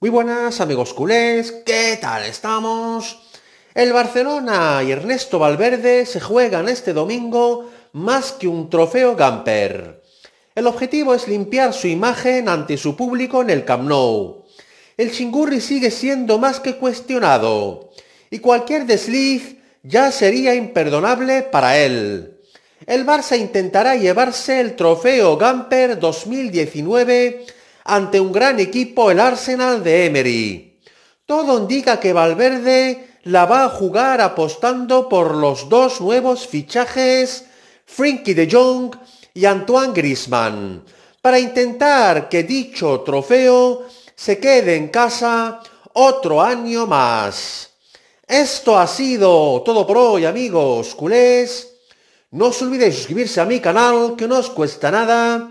Muy buenas amigos culés, ¿qué tal estamos? El Barcelona y Ernesto Valverde se juegan este domingo más que un trofeo Gamper. El objetivo es limpiar su imagen ante su público en el Camp Nou. El chingurri sigue siendo más que cuestionado y cualquier desliz ya sería imperdonable para él. El Barça intentará llevarse el trofeo Gamper 2019 ante un gran equipo, el Arsenal de Emery. Todo indica que Valverde la va a jugar apostando por los dos nuevos fichajes, Frenkie de Jong y Antoine Grisman, para intentar que dicho trofeo se quede en casa otro año más. Esto ha sido todo por hoy, amigos culés. No os olvidéis suscribirse a mi canal, que no os cuesta nada